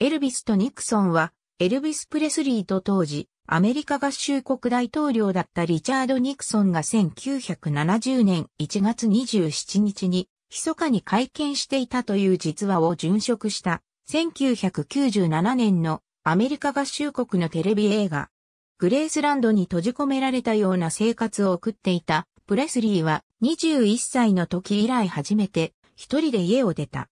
エルビスとニクソンは、エルビス・プレスリーと当時、アメリカ合衆国大統領だったリチャード・ニクソンが1970年1月27日に、密かに会見していたという実話を殉職した、1997年のアメリカ合衆国のテレビ映画、グレースランドに閉じ込められたような生活を送っていた、プレスリーは21歳の時以来初めて一人で家を出た。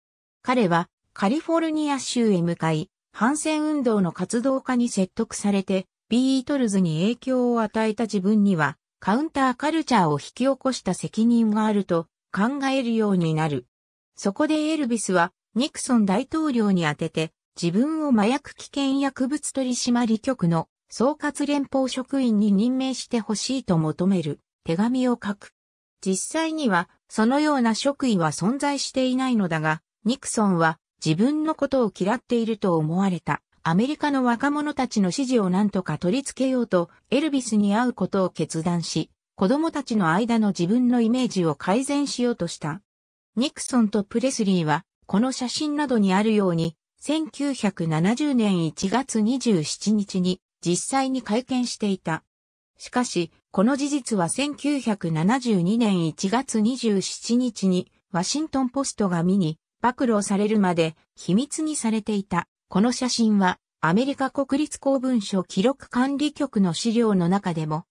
彼はカリフォルニア州へ向かい、反戦運動の活動家に説得されて、ビートルズに影響を与えた自分には、カウンターカルチャーを引き起こした責任があると考えるようになる。そこでエルビスは、ニクソン大統領に宛てて、自分を麻薬危険薬物取締局の総括連邦職員に任命してほしいと求める手紙を書く。実際には、そのような職位は存在していないのだが、ニクソンは自分のことを嫌っていると思われたアメリカの若者たちの支持を何とか取り付けようとエルビスに会うことを決断し、子供たちの間の自分のイメージを改善しようとした。ニクソンとプレスリーは、この写真などにあるように、1970年1月27日に実際に会見していた。しかし、この事実は1972年1月27日にワシントンポストが見に暴露されるまで秘密にされていた。この写真はアメリカ国立公文書記録管理局の資料の中でも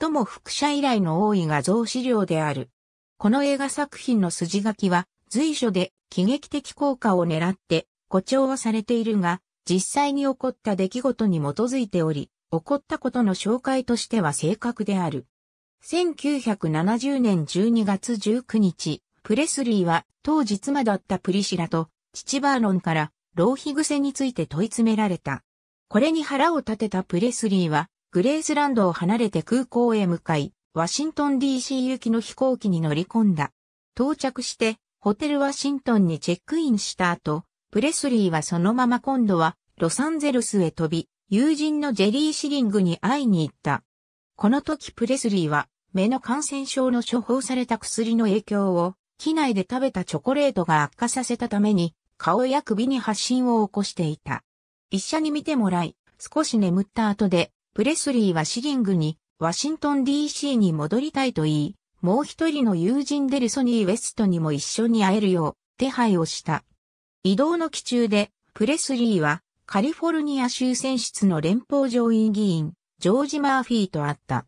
最も複写依頼の多い画像資料である。この映画作品の筋書きは随所で喜劇的効果を狙って誇張はされているが、実際に起こった出来事に基づいており、起こったことの紹介としては正確である。1970年12月19日、プレスリーは当時妻だったプリシラと父バーロンから浪費癖について問い詰められた。これに腹を立てたプレスリーはグレースランドを離れて空港へ向かい、ワシントン DC 行きの飛行機に乗り込んだ。到着してホテルワシントンにチェックインした後、プレスリーはそのまま今度はロサンゼルスへ飛び、友人のジェリー・シリングに会いに行った。この時プレスリーは目の感染症の処方された薬の影響を機内で食べたチョコレートが悪化させたために、顔や首に発疹を起こしていた。医者に診てもらい、少し眠った後で、プレスリーはシリングに、ワシントン DC に戻りたいと言い、もう一人の友人デルソニー・ウェストにも一緒に会えるよう、手配をした。移動の機中で、プレスリーは、カリフォルニア州選出の連邦上院議員、ジョージ・マーフィーと会った。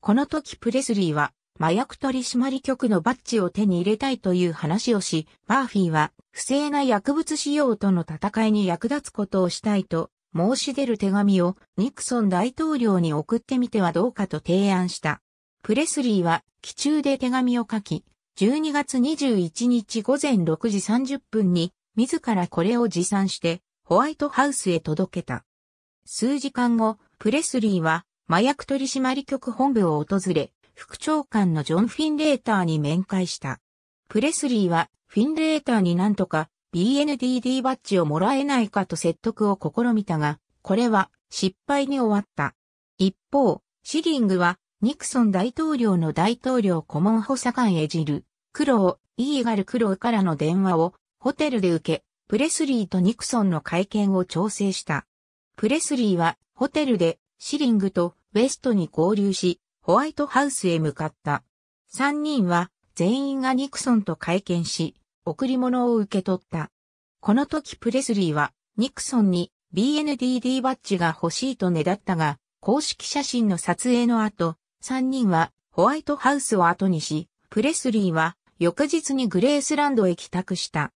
この時プレスリーは、麻薬取締局のバッジを手に入れたいという話をし、マーフィーは不正な薬物使用との戦いに役立つことをしたいと申し出る手紙をニクソン大統領に送ってみてはどうかと提案した。プレスリーは機中で手紙を書き、12月21日午前6時30分に自らこれを持参してホワイトハウスへ届けた。数時間後、プレスリーは麻薬取締局本部を訪れ、副長官のジョン・フィンレーターに面会した。プレスリーは、フィンレーターになんとか BNDD バッジをもらえないかと説得を試みたが、これは失敗に終わった。一方、シリングは、ニクソン大統領の大統領顧問補佐官エジル、クロウ、イーガル・クロウからの電話をホテルで受け、プレスリーとニクソンの会見を調整した。プレスリーはホテルでシリングとウェストに合流し、ホワイトハウスへ向かった。3人は全員がニクソンと会見し、贈り物を受け取った。この時プレスリーはニクソンに BNDD バッジが欲しいとねだったが、公式写真の撮影の後、3人はホワイトハウスを後にし、プレスリーは翌日にグレースランドへ帰宅した。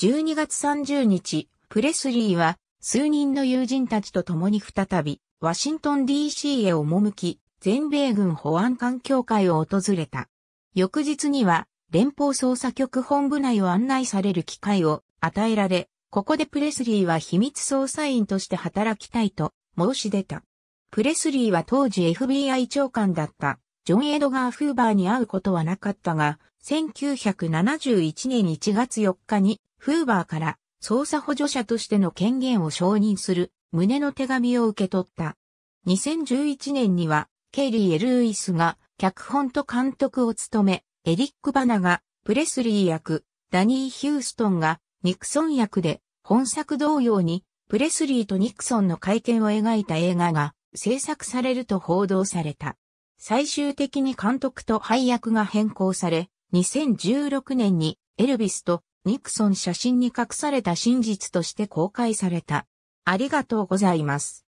12月30日、プレスリーは数人の友人たちと共に再び、ワシントン DC へ赴き、全米軍保安官協会を訪れた。翌日には、連邦捜査局本部内を案内される機会を与えられ、ここでプレスリーは秘密捜査員として働きたいと申し出た。プレスリーは当時 FBI 長官だったジョン・エドガー・フーバーに会うことはなかったが、1971年1月4日にフーバーから捜査補助者としての権限を承認する旨の手紙を受け取った。2011年にはケリー・エルーイスが脚本と監督を務め、エリック・バナがプレスリー役、ダニー・ヒューストンがニクソン役で、本作同様にプレスリーとニクソンの会見を描いた映画が制作されると報道された。最終的に監督と配役が変更され、2016年にエルビスとニクソン写真に隠された真実として公開された。ありがとうございます。